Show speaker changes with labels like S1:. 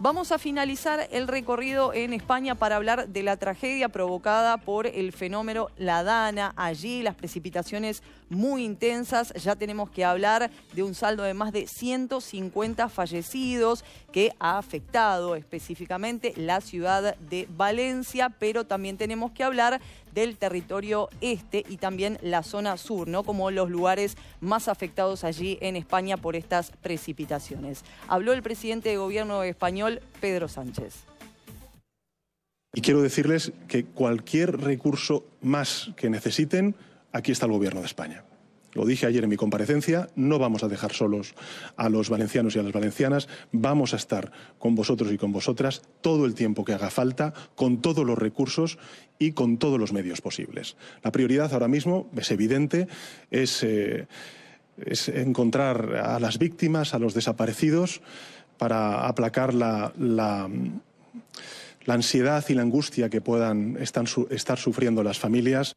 S1: Vamos a finalizar el recorrido en España para hablar de la tragedia provocada por el fenómeno La Dana. Allí las precipitaciones muy intensas. Ya tenemos que hablar de un saldo de más de 150 fallecidos que ha afectado específicamente la ciudad de Valencia, pero también tenemos que hablar del territorio este y también la zona sur, ¿no? Como los lugares más afectados allí en España por estas precipitaciones. Habló el presidente de gobierno español, Pedro Sánchez.
S2: Y quiero decirles que cualquier recurso más que necesiten, aquí está el gobierno de España. Lo dije ayer en mi comparecencia, no vamos a dejar solos a los valencianos y a las valencianas, vamos a estar con vosotros y con vosotras todo el tiempo que haga falta, con todos los recursos y con todos los medios posibles. La prioridad ahora mismo es evidente, es, eh, encontrar a las víctimas, a los desaparecidos, para aplacar la, la ansiedad y la angustia que puedan estar sufriendo las familias.